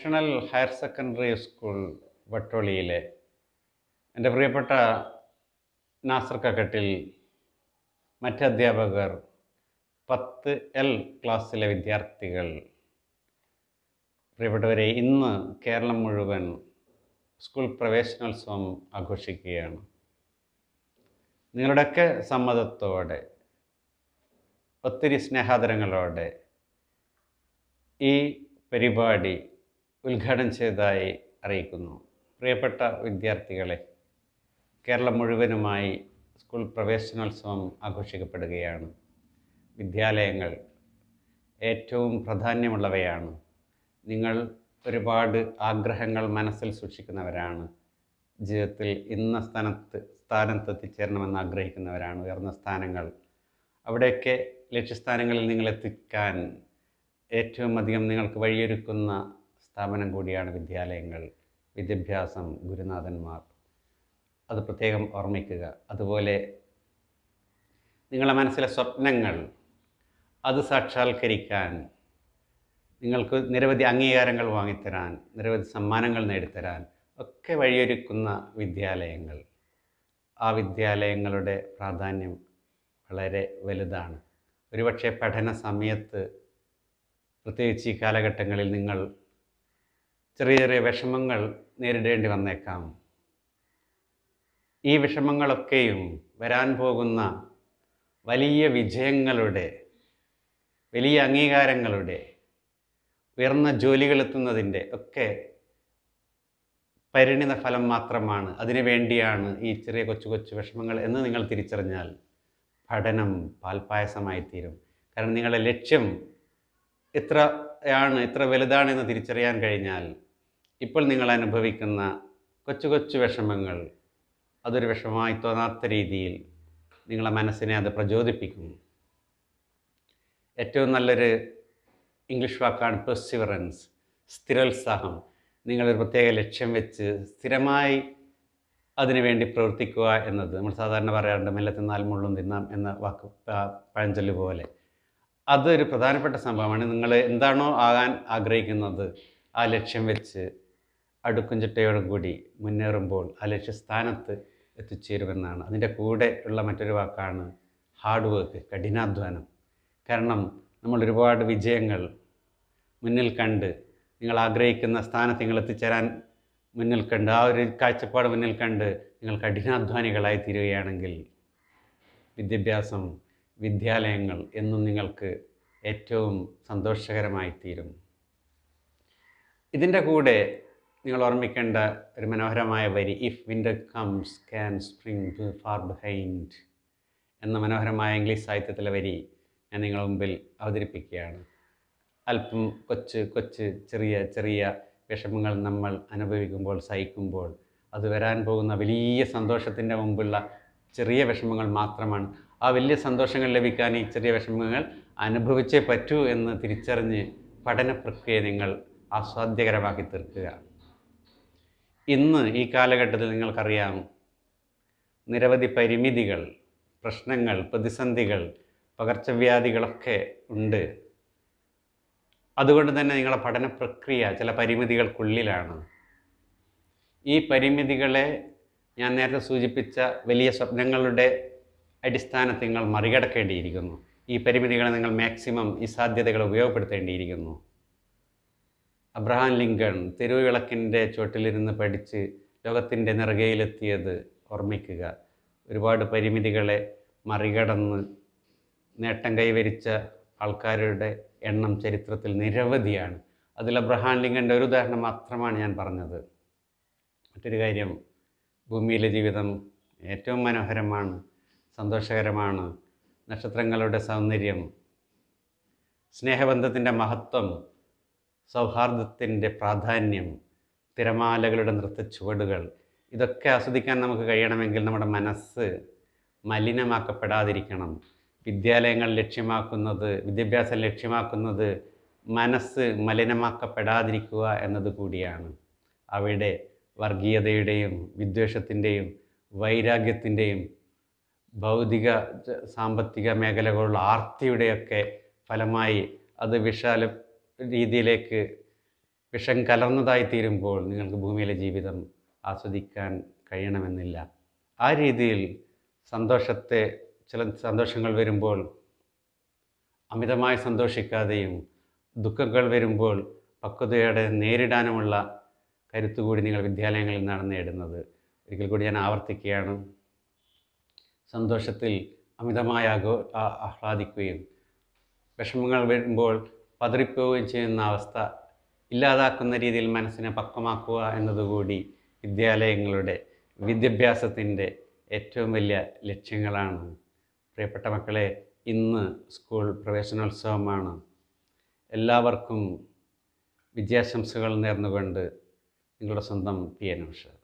national higher secondary school വട്ടോളിയിലെ എൻ്റെ പ്രിയപ്പെട്ട നാസർ കക്കട്ടിൽ മറ്റധ്യാപകർ പത്ത് എൽ ക്ലാസ്സിലെ വിദ്യാർത്ഥികൾ പ്രിയപ്പെട്ടവരെ ഇന്ന് കേരളം മുഴുവൻ സ്കൂൾ പ്രവേശനോത്സവം ആഘോഷിക്കുകയാണ് നിങ്ങളുടെയൊക്കെ സമ്മതത്തോടെ ഒത്തിരി സ്നേഹാദരങ്ങളോടെ ഈ പരിപാടി ഉദ്ഘാടനം ചെയ്തതായി അറിയിക്കുന്നു പ്രിയപ്പെട്ട വിദ്യാർത്ഥികളെ കേരളം മുഴുവനുമായി സ്കൂൾ പ്രവേശനോത്സവം ആഘോഷിക്കപ്പെടുകയാണ് വിദ്യാലയങ്ങൾ ഏറ്റവും പ്രാധാന്യമുള്ളവയാണ് നിങ്ങൾ ഒരുപാട് ആഗ്രഹങ്ങൾ മനസ്സിൽ സൂക്ഷിക്കുന്നവരാണ് ജീവിതത്തിൽ ഇന്ന സ്ഥാനത്ത് സ്ഥാനത്തെത്തിച്ചേരണമെന്ന് ആഗ്രഹിക്കുന്നവരാണ് ഉയർന്ന സ്ഥാനങ്ങൾ അവിടെയൊക്കെ ലക്ഷ്യസ്ഥാനങ്ങളിൽ നിങ്ങളെത്തിക്കാൻ എത്തിക്കാൻ ഏറ്റവും അധികം നിങ്ങൾക്ക് വഴിയൊരുക്കുന്ന സ്ഥാപനം കൂടിയാണ് വിദ്യാലയങ്ങൾ വിദ്യാഭ്യാസം ഗുരുനാഥന്മാർ അത് പ്രത്യേകം ഓർമ്മിക്കുക അതുപോലെ നിങ്ങളുടെ മനസ്സിലെ സ്വപ്നങ്ങൾ അത് സാക്ഷാത്കരിക്കാൻ നിങ്ങൾക്ക് നിരവധി അംഗീകാരങ്ങൾ വാങ്ങിത്തരാൻ നിരവധി സമ്മാനങ്ങൾ നേടിത്തരാൻ ഒക്കെ വഴിയൊരുക്കുന്ന വിദ്യാലയങ്ങൾ ആ വിദ്യാലയങ്ങളുടെ പ്രാധാന്യം വളരെ വലുതാണ് ഒരുപക്ഷെ പഠന സമയത്ത് പ്രത്യേകിച്ച് ഈ കാലഘട്ടങ്ങളിൽ നിങ്ങൾ ചെറിയ ചെറിയ വിഷമങ്ങൾ നേരിടേണ്ടി വന്നേക്കാം ഈ വിഷമങ്ങളൊക്കെയും വരാൻ പോകുന്ന വലിയ വിജയങ്ങളുടെ വലിയ അംഗീകാരങ്ങളുടെ ഉയർന്ന ജോലികളെത്തുന്നതിൻ്റെ ഒക്കെ പരിണിത ഫലം മാത്രമാണ് അതിനു വേണ്ടിയാണ് ഈ ചെറിയ കൊച്ചു കൊച്ചു വിഷമങ്ങൾ എന്ന് നിങ്ങൾ തിരിച്ചറിഞ്ഞാൽ പഠനം പാൽപായസമായിത്തീരും തീരും കാരണം നിങ്ങളുടെ ലക്ഷ്യം എത്രയാണ് എത്ര വലുതാണെന്ന് തിരിച്ചറിയാൻ കഴിഞ്ഞാൽ ഇപ്പോൾ നിങ്ങൾ അനുഭവിക്കുന്ന കൊച്ചു കൊച്ചു വിഷമങ്ങൾ അതൊരു വിഷമമായി തോന്നാത്ത രീതിയിൽ നിങ്ങളെ മനസ്സിനെ അത് പ്രചോദിപ്പിക്കുന്നു ഏറ്റവും നല്ലൊരു ഇംഗ്ലീഷ് വാക്കാണ് പെർസിവറൻസ് സ്ഥിരോത്സാഹം നിങ്ങളൊരു പ്രത്യേക ലക്ഷ്യം വെച്ച് സ്ഥിരമായി അതിനുവേണ്ടി പ്രവർത്തിക്കുക എന്നത് നമ്മൾ സാധാരണ പറയാറുണ്ട് മെല്ലെ തിന്നാൽ മുള്ളും തിന്നാം എന്ന വാക്ക് പഴഞ്ചൊല്ല് പോലെ അതൊരു പ്രധാനപ്പെട്ട സംഭവമാണ് നിങ്ങൾ എന്താണോ ആകാൻ ആഗ്രഹിക്കുന്നത് ആ ലക്ഷ്യം വെച്ച് കൂടി മുന്നേറുമ്പോൾ ആ ലക്ഷ്യസ്ഥാനത്ത് എത്തിച്ചേരുമെന്നാണ് അതിൻ്റെ കൂടെ ഉള്ള മറ്റൊരു വാക്കാണ് ഹാർഡ് വർക്ക് കഠിനാധ്വാനം കാരണം നമ്മൾ ഒരുപാട് വിജയങ്ങൾ മുന്നിൽ കണ്ട് നിങ്ങൾ ആഗ്രഹിക്കുന്ന സ്ഥാനത്ത് നിങ്ങൾ എത്തിച്ചേരാൻ മുന്നിൽ കണ്ട് ആ ഒരു കാഴ്ചപ്പാട് മുന്നിൽ കണ്ട് നിങ്ങൾ കഠിനാധ്വാനികളായി തീരുകയാണെങ്കിൽ വിദ്യാഭ്യാസം വിദ്യാലയങ്ങൾ എന്നും നിങ്ങൾക്ക് ഏറ്റവും സന്തോഷകരമായി തീരും ഇതിൻ്റെ കൂടെ നിങ്ങൾ ഓർമ്മിക്കേണ്ട ഒരു മനോഹരമായ വരി if winter comes can spring far behind എന്ന മനോഹരമായ ഇംഗ്ലീഷ് സാഹിത്യത്തിലെ വരി ഞാൻ നിങ്ങളുടെ മുമ്പിൽ അവതരിപ്പിക്കുകയാണ് അല്പം കൊച്ച് കൊച്ച് ചെറിയ ചെറിയ വിഷമങ്ങൾ നമ്മൾ അനുഭവിക്കുമ്പോൾ സഹിക്കുമ്പോൾ അത് വരാൻ പോകുന്ന വലിയ സന്തോഷത്തിൻ്റെ മുമ്പുള്ള ചെറിയ വിഷമങ്ങൾ മാത്രമാണ് ആ വലിയ സന്തോഷങ്ങൾ ലഭിക്കാൻ ഈ ചെറിയ വിഷമങ്ങൾ അനുഭവിച്ചേ പറ്റൂ എന്ന് തിരിച്ചറിഞ്ഞ് പഠന പ്രക്രിയ നിങ്ങൾ ആസ്വാദ്യകരമാക്കി തീർക്കുക ഇന്ന് ഈ കാലഘട്ടത്തിൽ നിങ്ങൾക്കറിയാം നിരവധി പരിമിതികൾ പ്രശ്നങ്ങൾ പ്രതിസന്ധികൾ പകർച്ചവ്യാധികളൊക്കെ ഉണ്ട് അതുകൊണ്ട് തന്നെ നിങ്ങളുടെ പഠന പ്രക്രിയ ചില പരിമിതികൾക്കുള്ളിലാണ് ഈ പരിമിതികളെ ഞാൻ നേരത്തെ സൂചിപ്പിച്ച വലിയ സ്വപ്നങ്ങളുടെ അടിസ്ഥാനത്തിൽ നിങ്ങൾ മറികടക്കേണ്ടിയിരിക്കുന്നു ഈ പരിമിതികളെ നിങ്ങൾ മാക്സിമം ഈ സാധ്യതകൾ ഉപയോഗപ്പെടുത്തേണ്ടിയിരിക്കുന്നു അബ്രഹാം ലിങ്കൺ തെരുവിളക്കിൻ്റെ ചുവട്ടിലിരുന്ന് പഠിച്ച് ലോകത്തിൻ്റെ നിറകയിലെത്തിയത് ഓർമ്മിക്കുക ഒരുപാട് പരിമിതികളെ മറികടന്ന് നേട്ടം കൈവരിച്ച ആൾക്കാരുടെ എണ്ണം ചരിത്രത്തിൽ നിരവധിയാണ് അതിൽ അബ്രഹാം ലിങ്കൻ്റെ ഒരു ഉദാഹരണം മാത്രമാണ് ഞാൻ പറഞ്ഞത് മറ്റൊരു കാര്യം ഭൂമിയിലെ ജീവിതം ഏറ്റവും മനോഹരമാണ് സന്തോഷകരമാണ് നക്ഷത്രങ്ങളുടെ സൗന്ദര്യം സ്നേഹബന്ധത്തിൻ്റെ മഹത്വം സൗഹാർദ്ദത്തിൻ്റെ പ്രാധാന്യം തിരമാലകളുടെ ചുവടുകൾ ഇതൊക്കെ ആസ്വദിക്കാൻ നമുക്ക് കഴിയണമെങ്കിൽ നമ്മുടെ മനസ്സ് മലിനമാക്കപ്പെടാതിരിക്കണം വിദ്യാലയങ്ങൾ ലക്ഷ്യമാക്കുന്നത് വിദ്യാഭ്യാസം ലക്ഷ്യമാക്കുന്നത് മനസ്സ് മലിനമാക്കപ്പെടാതിരിക്കുക എന്നത് കൂടിയാണ് അവിടെ വർഗീയതയുടെയും വിദ്വേഷത്തിൻ്റെയും വൈരാഗ്യത്തിൻ്റെയും ഭൗതിക സാമ്പത്തിക മേഖലകളുള്ള ആർത്തിയുടെയൊക്കെ ഫലമായി അത് വിശാല രീതിയിലേക്ക് വിഷം കലർന്നതായി തീരുമ്പോൾ നിങ്ങൾക്ക് ഭൂമിയിലെ ജീവിതം ആസ്വദിക്കാൻ കഴിയണമെന്നില്ല ആ രീതിയിൽ സന്തോഷത്തെ ചില സന്തോഷങ്ങൾ വരുമ്പോൾ അമിതമായി സന്തോഷിക്കാതെയും ദുഃഖങ്ങൾ വരുമ്പോൾ പക്വതയോടെ നേരിടാനുമുള്ള കരുത്തുകൂടി നിങ്ങൾ വിദ്യാലയങ്ങളിൽ നിന്നാണ് നേടുന്നത് ഒരിക്കൽ കൂടി ഞാൻ ആവർത്തിക്കുകയാണ് സന്തോഷത്തിൽ അമിതമായി ആഹ്ലാദിക്കുകയും വിഷമങ്ങൾ വരുമ്പോൾ പതറിപ്പോവുകയും ചെയ്യുന്ന അവസ്ഥ ഇല്ലാതാക്കുന്ന രീതിയിൽ മനസ്സിനെ പക്വമാക്കുക എന്നതുകൂടി വിദ്യാലയങ്ങളുടെ വിദ്യാഭ്യാസത്തിൻ്റെ ഏറ്റവും വലിയ ലക്ഷ്യങ്ങളാണ് പ്രിയപ്പെട്ട മക്കളെ ഇന്ന് സ്കൂൾ പ്രവേശനോത്സവമാണ് എല്ലാവർക്കും വിദ്യാശംസകൾ നേർന്നുകൊണ്ട് നിങ്ങളുടെ സ്വന്തം പി എൻ ഉഷ